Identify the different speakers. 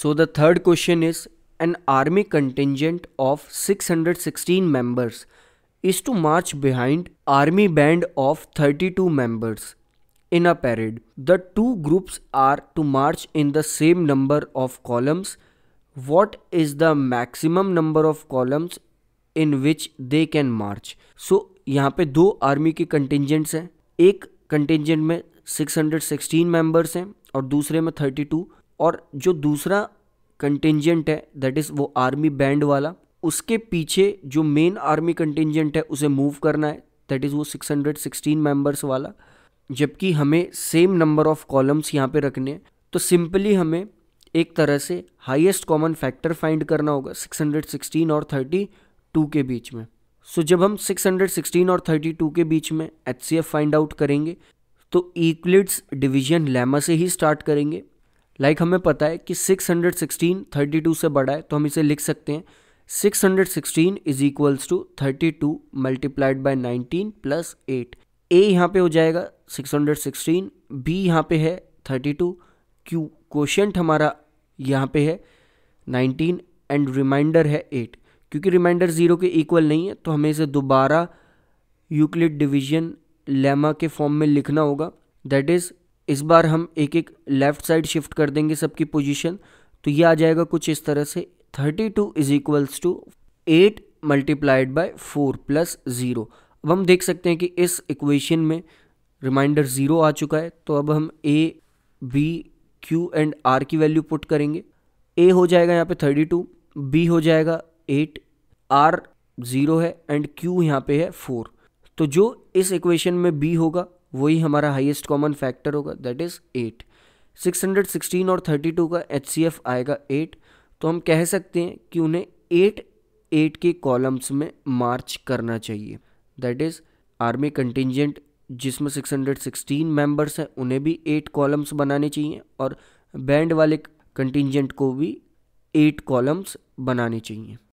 Speaker 1: so the third question is an army contingent of six hundred sixteen members is to march behind army band of thirty two members in a parade the two groups are to march in the same number of columns what is the maximum number of columns in which they can march so यहाँ पे दो army के contingents हैं एक contingent में six hundred sixteen members हैं और दूसरे में थर्टी टू और जो दूसरा कंटेंजेंट है दैट इज़ वो आर्मी बैंड वाला उसके पीछे जो मेन आर्मी कंटेंजेंट है उसे मूव करना है दैट इज़ वो 616 मेंबर्स वाला जबकि हमें सेम नंबर ऑफ कॉलम्स यहाँ पे रखने हैं तो सिंपली हमें एक तरह से हाईएस्ट कॉमन फैक्टर फाइंड करना होगा 616 और 32 के बीच में सो so, जब हम 616 और 32 के बीच में एच फाइंड आउट करेंगे तो इक्लिड्स डिवीजन लेमा से ही स्टार्ट करेंगे लाइक like हमें पता है कि 616 32 से बड़ा है तो हम इसे लिख सकते हैं 616 hundred sixteen is equals to thirty two multiplied by nineteen plus eight a यहाँ पे हो जाएगा 616 बी यहाँ पे है 32 क्यू क्वेश्चन हमारा यहाँ पे है 19 एंड रिमाइंडर है 8 क्योंकि रिमाइंडर ज़ीरो के इक्वल नहीं है तो हमें इसे दोबारा यूक्लिड डिवीजन लेमा के फॉर्म में लिखना होगा दैट इज़ इस बार हम एक एक लेफ्ट साइड शिफ्ट कर देंगे सबकी पोजीशन तो ये आ जाएगा कुछ इस तरह से thirty two is equals to eight multiplied by four plus zero अब हम देख सकते हैं कि इस इक्वेशन में रिमाइंडर ज़ीरो आ चुका है तो अब हम a b q and r की वैल्यू पुट करेंगे ए हो जाएगा यहाँ पे थर्टी टू बी हो जाएगा एट आर ज़ीरो है एंड क्यू यहाँ पे है फोर तो जो इस इक्वेशन में बी होगा वही हमारा हाईएस्ट कॉमन फैक्टर होगा दैट इज़ एट 616 और 32 का एच आएगा एट तो हम कह सकते हैं कि उन्हें एट एट के कॉलम्स में मार्च करना चाहिए दैट इज़ आर्मी कंटिजेंट जिसमें 616 मेंबर्स हैं उन्हें भी एट कॉलम्स बनाने चाहिए और बैंड वाले कंटिजेंट को भी एट कॉलम्स बनाने चाहिए